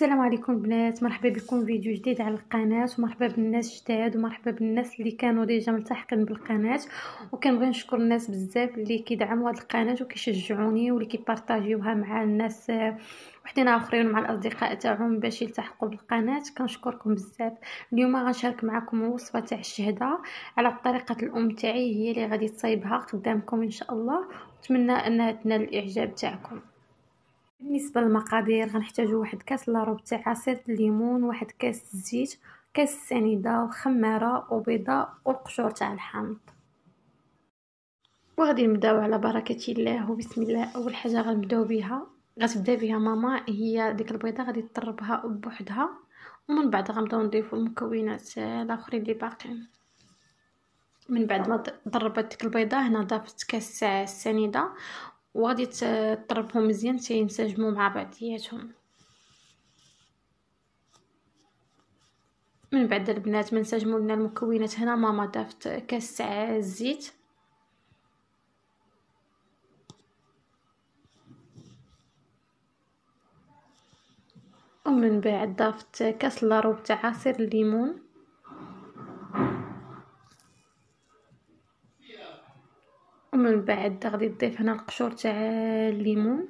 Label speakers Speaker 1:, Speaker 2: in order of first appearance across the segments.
Speaker 1: السلام عليكم بنات مرحبا بكم فيديو جديد على القناه ومرحبا بالناس جداد ومرحبا بالناس اللي كانوا ديجا ملتحقين بالقناه وكنبغي نشكر الناس بزاف اللي كيدعموا هذه القناه وكيشجعوني واللي كيبارطاجيوها مع الناس آه، وحدين اخرين مع الاصدقاء تاعهم باش يلتحقوا بالقناه كنشكركم بزاف اليوم غنشارك معكم وصفه تاع الشهده على طريقه الام تاعي هي اللي غادي تصايبها قدامكم ان شاء الله نتمنى انها تنال الاعجاب تاعكم بالنسبه للمقادير غنحتاجو واحد كاس الا ربع تاع عصير الليمون واحد كاس الزيت كاس السنيده وخماره وبيضه والقشور تاع الحامض وغادي نبداو على بركه الله وبسم الله اول حاجه غنبداو بها غتبدا بها ماما هي ديك البيضه غادي تطربها بوحدها ومن بعد غنبداو نضيفو المكونات الاخرين اللي باقين من بعد ما ضربت ديك البيضه هنا ضافت كاس السنيده وغادي تطربهم مزيان حتى ينسجموا مع بعضياتهم من بعد البنات ما نسجموا لنا المكونات هنا ماما ضافت كاس تاع الزيت ومن بعد ضافت كاس لاروب تاع عصير الليمون ومن بعد غادي تضيف هنا القشور تاع الليمون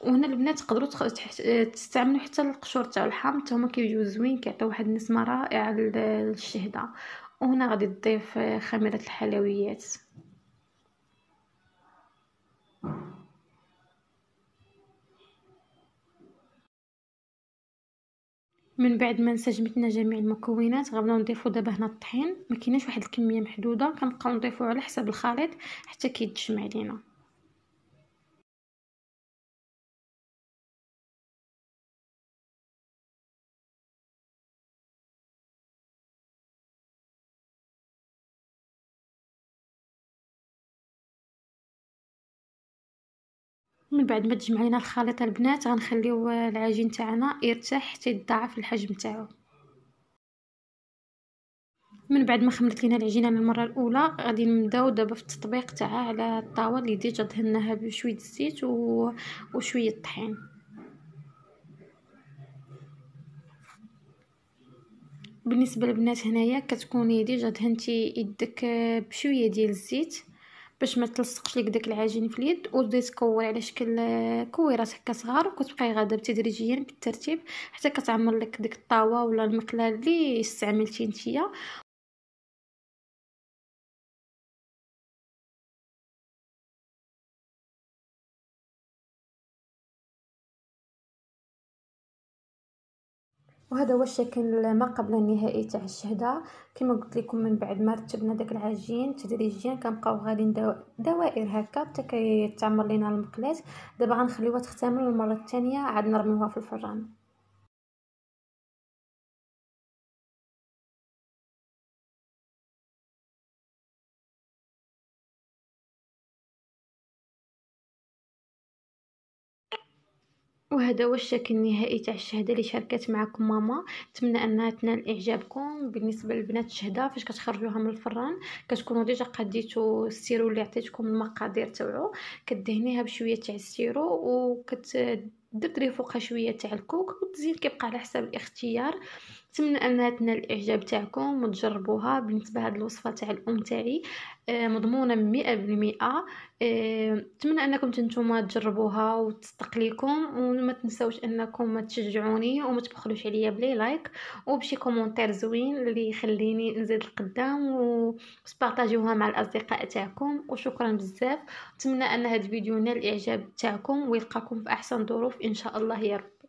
Speaker 1: وهنا البنات تقدروا تستعملوا حتى القشور تاع الحامض حتى هما كيجيو زوين كيعطيو واحد النسمه رائعه للشهده وهنا غادي تضيف خميره الحلويات من بعد ما نسجمتنا جميع المكونات غنبداو نضيفو دابا هنا الطحين
Speaker 2: ما كايناش واحد الكميه محدوده كنبقاو نضيفو على حسب الخليط حتى كيتجمع لينا من بعد ما تجمع لينا الخليط البنات غنخليو العجين تاعنا
Speaker 1: يرتاح حتى يتضاعف الحجم تاعو من بعد ما خملت لينا العجينه للمره الاولى غادي نبداو دابا في التطبيق تاعها على الطاوله اللي ديجا دهناها بشويه الزيت و... وشويه الطحين بالنسبه للبنات هنايا كتكوني ديجا دهنتي يدك بشويه ديال الزيت باش ما تلصقش ليك داك العجين في اليد وتبداي تكور على شكل كويرات هكا صغار وكتبقاي غادا تدريجيا بالترتيب
Speaker 2: حتى كتعمر لك ديك الطاوه ولا المقله اللي استعملتي نتيا وهذا هو الشكل ما قبل النهائي تاع الشهدة كما قلت
Speaker 1: لكم من بعد ما رتبنا داك العجين تدريجيا كنبقاو غادي دوائر هكا حتى
Speaker 2: كيتعمر لينا المقلاة دابا غنخليوها تختمر المره الثانيه عاد نرميوها في الفران وهذا هو الشكل النهائي تاع
Speaker 1: الشهاده اللي شاركت معكم ماما نتمنى انها تنال اعجابكم بالنسبه للبنات الشهاده فاش كتخرجوها من الفران كتكونوا ديجا قديتو السيرو اللي عطيتكم المقادير تاعو كدهنيها بشويه تاع السيرو وكتدري فوقها شويه تاع الكوك وتزيد كيبقى على حساب الاختيار نتمنى انها تنال الاعجاب تاعكم وتجربوها بالنسبه لهذه الوصفه تاع الام تاعي آه، مضمونه 100% آه، نتمنى انكم نتوما تجربوها وتستقليكم وما تنساوش انكم تشجعوني وما تبخلوش عليا بلي لايك وبشي كومونتير زوين اللي يخليني نزيد القدام وسبارطاجيوها مع الاصدقاء تاعكم وشكرا بزاف نتمنى ان
Speaker 2: هاد الفيديو نال الاعجاب تاعكم ويلقاكم في احسن ظروف ان شاء الله يا رب